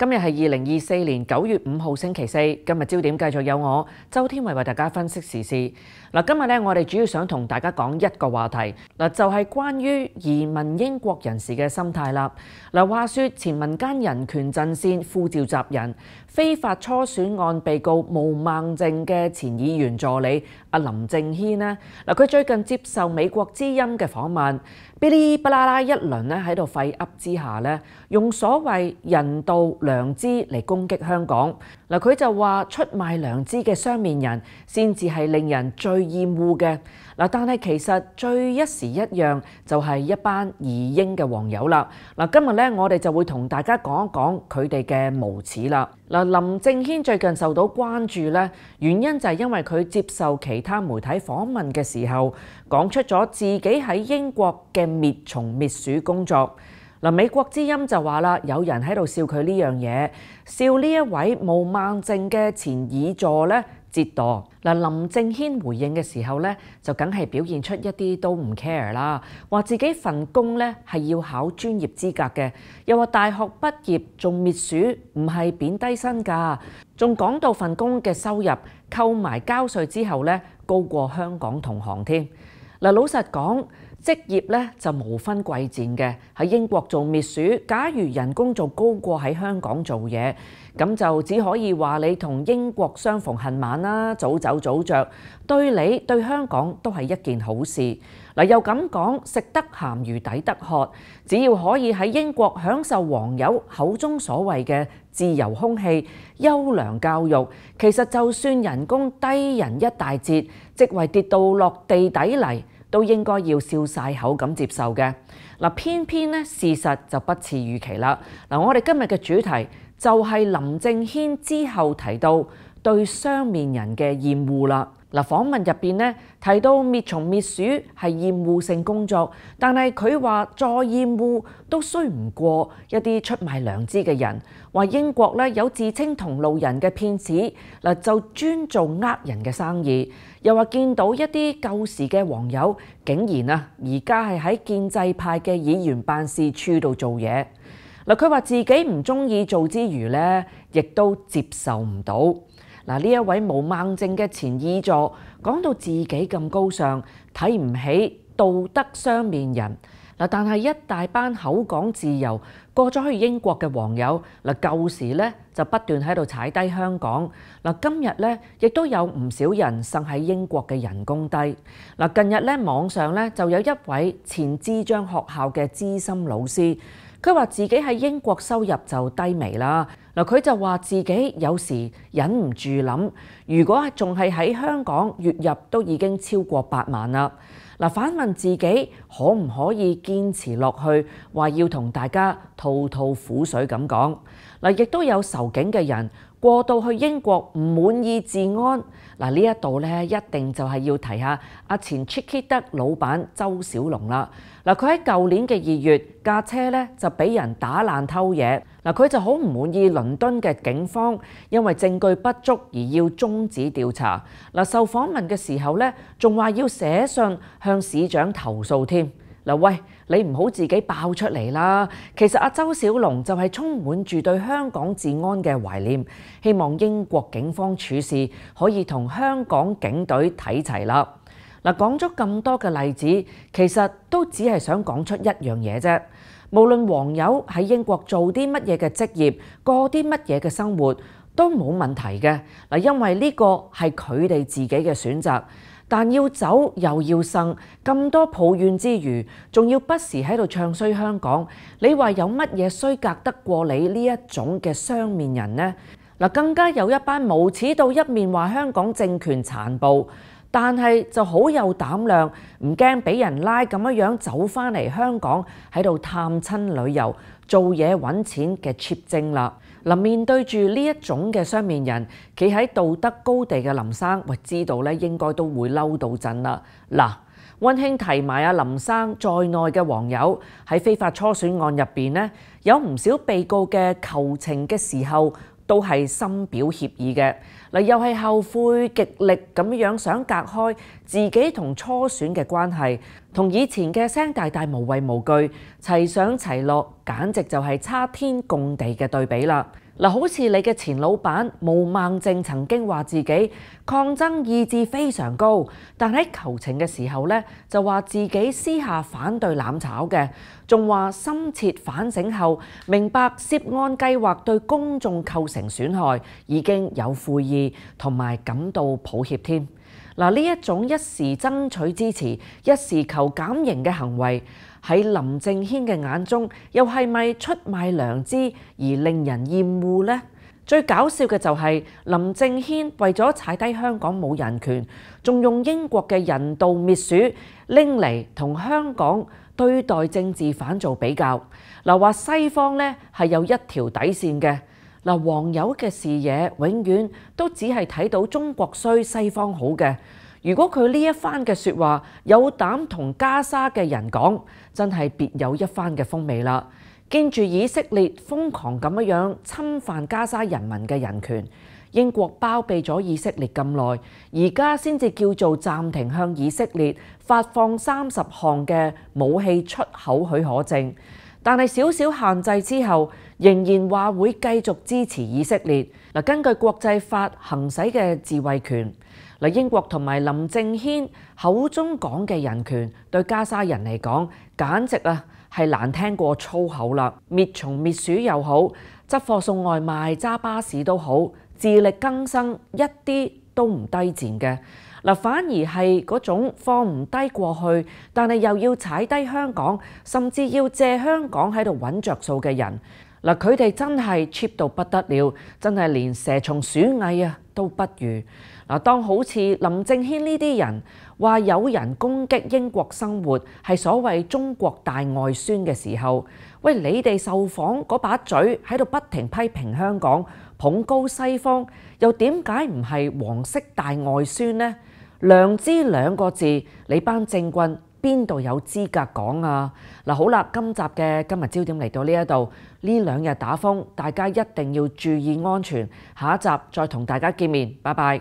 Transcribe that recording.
今日系二零二四年九月五号星期四。今日焦点继续有我周天伟为大家分析时事。嗱，今日咧我哋主要想同大家讲一个话题，嗱就系关于移民英国人士嘅心态啦。嗱，话说前民间人权阵线副召集人非法初选案被告冒孟静嘅前议员助理阿林正轩呢，嗱佢最近接受美国之音嘅访问，哔哩不啦啦一轮咧喺度廢噏之下咧，用所谓人道。良知嚟攻擊香港嗱，佢就話出賣良知嘅雙面人先至係令人最厭惡嘅嗱，但系其實最一時一樣就係一班二英嘅黃友啦嗱，今日咧我哋就會同大家講一講佢哋嘅無恥啦嗱，林正軒最近受到關注咧，原因就係因為佢接受其他媒體訪問嘅時候講出咗自己喺英國嘅滅蟲滅鼠工作。嗱，美國之音就話啦，有人喺度笑佢呢樣嘢，笑呢一位冇孟正嘅前議座咧折墮。嗱，林正軒回應嘅時候咧，就梗係表現出一啲都唔 care 啦，話自己份工咧係要考專業資格嘅，又話大學畢業仲滅鼠唔係貶低薪噶，仲講到份工嘅收入扣埋交税之後咧，高過香港同行添。嗱，老實講。職業咧就無分貴賤嘅，喺英國做滅鼠，假如人工仲高過喺香港做嘢，咁就只可以話你同英國相逢恨晚啦，早走早着，對你對香港都係一件好事。嗱，又咁講，食得鹹魚抵得渴，只要可以喺英國享受黃友口中所謂嘅自由空氣、優良教育，其實就算人工低人一大截，職位跌到落地底嚟。都應該要笑晒口咁接受嘅，嗱偏偏咧事實就不似預期啦。嗱，我哋今日嘅主題就係林正軒之後提到對雙面人嘅厭惡啦。嗱，訪問入邊咧提到滅蟲滅鼠係厭惡性工作，但係佢話再厭惡都衰唔過一啲出賣良知嘅人。話英國咧有自稱同路人嘅騙子，嗱就專做呃人嘅生意。又話見到一啲舊時嘅黃友，竟然啊而家係喺建制派嘅議員辦事處度做嘢。嗱，佢話自己唔中意做之餘咧，亦都接受唔到。嗱，呢一位冇孟症嘅前二座，講到自己咁高尚，睇唔起道德雙面人。嗱，但係一大班口講自由過咗去英國嘅皇友，嗱舊時咧就不斷喺度踩低香港。嗱今日咧，亦都有唔少人呻喺英國嘅人工低。嗱近日咧，網上咧就有一位前資張學校嘅資深老師。佢話自己喺英國收入就低迷啦，嗱佢就話自己有時忍唔住諗，如果仲係喺香港月入都已經超過八萬啦，嗱反問自己可唔可以堅持落去？話要同大家吐吐苦水咁講，嗱亦都有仇警嘅人。過到去英國唔滿意治安，嗱呢一度咧一定就係要提下阿前 c h i c k i 德老闆周小龍啦。嗱，佢喺舊年嘅二月架車咧就俾人打爛偷嘢，嗱佢就好唔滿意倫敦嘅警方，因為證據不足而要中止調查。嗱，受訪問嘅時候咧，仲話要寫信向市長投訴添。嗱，喂，你唔好自己爆出嚟啦。其實阿周小龍就係充滿住對香港治安嘅懷念，希望英國警方處事可以同香港警隊睇齊啦。嗱，講咗咁多嘅例子，其實都只係想講出一樣嘢啫。無論黃友喺英國做啲乜嘢嘅職業，過啲乜嘢嘅生活，都冇問題嘅。嗱，因為呢個係佢哋自己嘅選擇。但要走又要生，咁多抱怨之餘，仲要不時喺度唱衰香港。你話有乜嘢衰格得過你呢一種嘅雙面人呢？嗱，更加有一班無恥到一面話香港政權殘暴，但係就好有膽量，唔驚俾人拉咁樣样走翻嚟香港喺度探親旅遊、做嘢揾錢嘅 cheap 症啦。嗱，面對住呢一種嘅雙面人，企喺道德高地嘅林生，喂，知道咧應該都會嬲到震啦。嗱，温馨提埋阿林生在內嘅網友喺非法初選案入邊咧，有唔少被告嘅求情嘅時候。都係深表歉意嘅，嗱又係後悔極力咁樣想隔開自己同初選嘅關係，同以前嘅聲大大無畏無懼齊上齊落，簡直就係差天共地嘅對比啦。嗱，好似你嘅前老闆毛孟静曾經話自己抗爭意志非常高，但喺求情嘅時候咧，就話自己私下反對濫炒嘅，仲話深切反省後明白涉案計劃對公眾構成損害，已經有悔意同埋感到抱歉添。嗱，呢一種一時爭取支持，一時求減刑嘅行為。喺林正軒嘅眼中，又係咪出賣良知而令人厭惡呢？最搞笑嘅就係林正軒為咗踩低香港冇人權，仲用英國嘅人道滅鼠拎嚟同香港對待政治反做比較。嗱，話西方咧係有一條底線嘅。嗱，黃友嘅視野永遠都只係睇到中國衰西方好嘅。如果佢呢一番嘅説話有膽同加沙嘅人講，真係別有一番嘅風味啦！見住以色列瘋狂咁樣侵犯加沙人民嘅人權，英國包庇咗以色列咁耐，而家先至叫做暫停向以色列發放三十項嘅武器出口許可證。但系少少限制之后，仍然话会继续支持以色列嗱。根据国际法行使嘅自卫权，嗱，英国同埋林正軒口中讲嘅人权，对加沙人嚟讲简直啊系难听过粗口啦！灭虫灭鼠又好，执货送外卖揸巴士都好，自力更生一啲都唔低贱嘅。嗱，反而係嗰種放唔低過去，但係又要踩低香港，甚至要借香港喺度揾着數嘅人。嗱，佢哋真係 cheap 到不得了，真係連蛇蟲鼠蟻啊都不如。嗱，當好似林正軒呢啲人話有人攻擊英國生活係所謂中國大外孫嘅時候，喂，你哋受訪嗰把嘴喺度不停批評香港捧高西方，又點解唔係黃色大外孫呢？良知兩個字，你班正棍邊度有資格講啊？嗱，好啦，今集嘅今日焦點嚟到呢一度，呢兩日打風，大家一定要注意安全。下一集再同大家見面，拜拜。